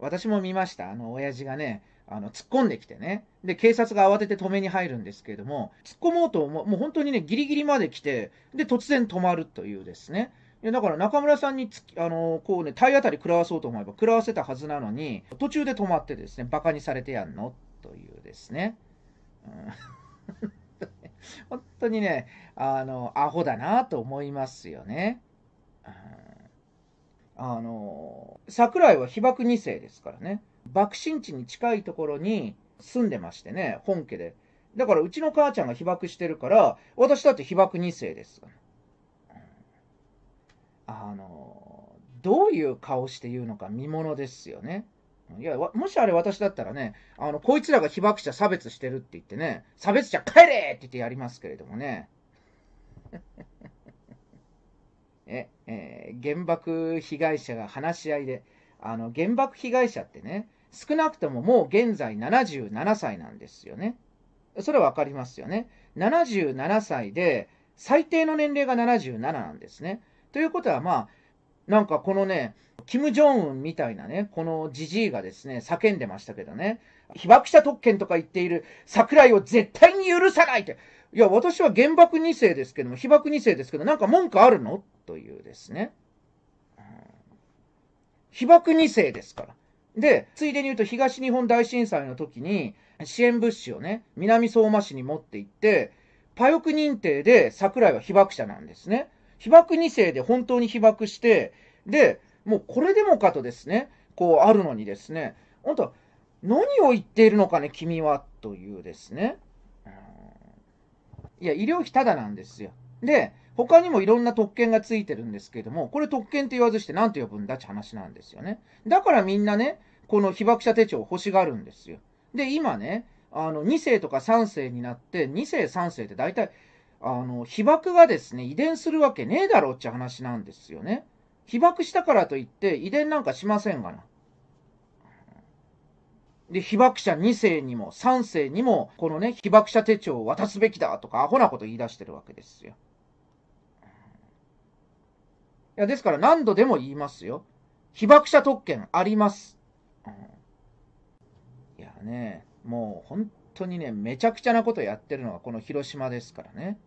私も見ました。あの、親父がね、あの、突っ込んできてね。で、警察が慌てて止めに入るんですけれども、突っ込もうと、もう本当にね、ギリギリまで来て、で、突然止まるというですね。いやだから中村さんにつあのこうね、体当たり食らわそうと思えば食らわせたはずなのに、途中で止まってですね、馬鹿にされてやんのというですね。うん 本当にね、あの、アホだなと思いますよね。あの、桜井は被爆2世ですからね。爆心地に近いところに住んでましてね、本家で。だからうちの母ちゃんが被爆してるから、私だって被爆2世です。あの、どういう顔して言うのか見ものですよね。いや、もしあれ私だったらね、あの、こいつらが被爆者差別してるって言ってね、差別者帰れって言ってやりますけれどもね。えー、原爆被害者が話し合いで、あの原爆被害者ってね、少なくとももう現在77歳なんですよね。それは分かりますよね。77歳で、最低の年齢が77なんですね。ということは、まあ、なんかこのね、キム・ジョンウンみたいなね、このじじいがですね、叫んでましたけどね、被爆者特権とか言っている桜井を絶対に許さないって、いや、私は原爆2世ですけども、被爆2世ですけど、なんか文句あるのというですね。うん、被爆2世ですから。で、ついでに言うと東日本大震災の時に支援物資をね、南相馬市に持って行って、パヨク認定で桜井は被爆者なんですね。被爆2世で本当に被爆して、で、もうこれでもかとですね、こうあるのにですね、本当は何を言っているのかね、君は、というですね。いや、医療費ただなんですよ。で、他にもいろんな特権がついてるんですけども、これ特権って言わずして何と呼ぶんだって話なんですよね。だからみんなね、この被爆者手帳欲しがるんですよ。で、今ね、あの、2世とか3世になって、2世3世って大体、あの、被爆がですね、遺伝するわけねえだろって話なんですよね。被爆したからといって遺伝なんかしませんがな。で、被爆者2世にも3世にも、このね、被爆者手帳を渡すべきだとか、アホなこと言い出してるわけですよ。いや、ですから何度でも言いますよ。被爆者特権あります。うん、いやね、もう本当にね、めちゃくちゃなことやってるのがこの広島ですからね。